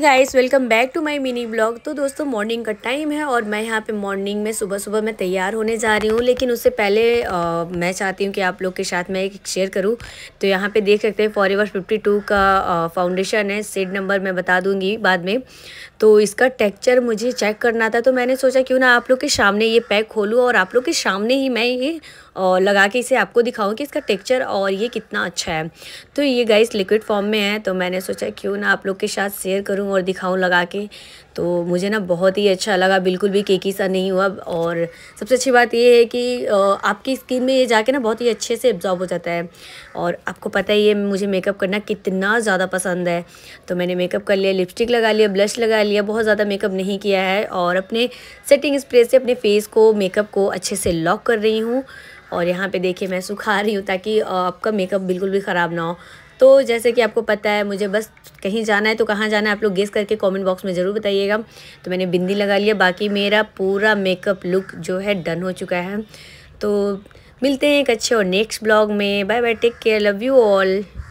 guys welcome back to my mini blog तो दोस्तों morning का टाइम है और मैं यहाँ पे मॉर्निंग में सुबह सुबह मैं तैयार होने जा रही हूँ लेकिन उससे पहले आ, मैं चाहती हूँ कि आप लोग के साथ मैं एक शेयर करूँ तो यहाँ पे देख सकते हैं फॉरवर फिफ्टी टू का फाउंडेशन है सेड नंबर मैं बता दूँगी बाद में तो इसका टेक्चर मुझे चेक करना था तो मैंने सोचा क्यों ना आप लोग के सामने ये पैक खोलूँ और आप लोग के सामने ही मैं ये और लगा के इसे आपको दिखाऊँ कि इसका टेक्चर और ये कितना अच्छा है तो ये गाइस लिक्विड फॉर्म में है तो मैंने सोचा क्यों ना आप लोग के साथ शेयर करूँ करूँ और दिखाऊँ लगा के तो मुझे ना बहुत ही अच्छा लगा बिल्कुल भी केकी सा नहीं हुआ और सबसे अच्छी बात ये है कि आपकी स्किन में ये जाके ना बहुत ही अच्छे से एब्जॉर्ब हो जाता है और आपको पता ही है मुझे मेकअप करना कितना ज़्यादा पसंद है तो मैंने मेकअप कर लिया लिपस्टिक लगा लिया ब्लश लगा लिया बहुत ज़्यादा मेकअप नहीं किया है और अपने सेटिंग स्प्रे से अपने फेस को मेकअप को अच्छे से लॉक कर रही हूँ और यहाँ पे देखिए मैं सुखा रही हूँ ताकि आपका मेकअप बिल्कुल भी ख़राब ना हो तो जैसे कि आपको पता है मुझे बस कहीं जाना है तो कहाँ जाना है आप लोग गेस करके कमेंट बॉक्स में ज़रूर बताइएगा तो मैंने बिंदी लगा लिया बाकी मेरा पूरा मेकअप लुक जो है डन हो चुका है तो मिलते हैं एक अच्छे और नेक्स्ट ब्लॉग में bye bye take care love you all